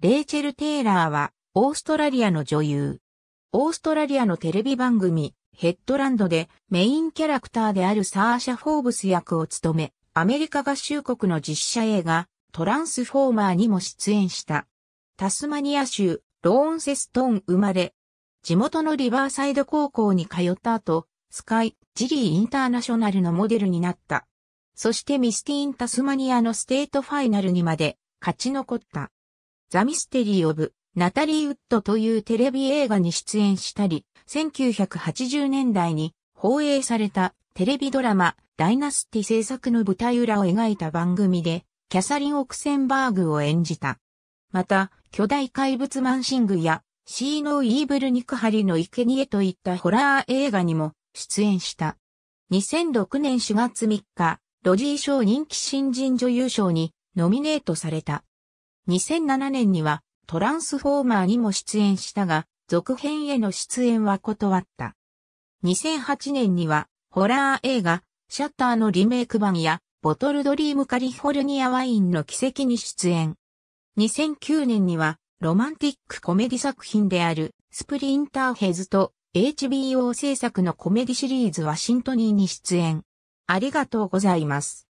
レイチェル・テイラーは、オーストラリアの女優。オーストラリアのテレビ番組、ヘッドランドでメインキャラクターであるサーシャ・フォーブス役を務め、アメリカ合衆国の実写映画、トランスフォーマーにも出演した。タスマニア州、ローンセストーン生まれ。地元のリバーサイド高校に通った後、スカイ、ジリーインターナショナルのモデルになった。そしてミスティーン・タスマニアのステートファイナルにまで勝ち残った。ザ・ミステリー・オブ・ナタリー・ウッドというテレビ映画に出演したり、1980年代に放映されたテレビドラマ、ダイナスティ制作の舞台裏を描いた番組で、キャサリン・オクセンバーグを演じた。また、巨大怪物マンシングや、シーノー・イーブル・ニクハリの生贄といったホラー映画にも出演した。2006年4月3日、ロジー賞人気新人女優賞にノミネートされた。2007年にはトランスフォーマーにも出演したが、続編への出演は断った。2008年には、ホラー映画、シャッターのリメイク版や、ボトルドリームカリフォルニアワインの奇跡に出演。2009年には、ロマンティックコメディ作品である、スプリンターヘズと HBO 制作のコメディシリーズワシントニーに出演。ありがとうございます。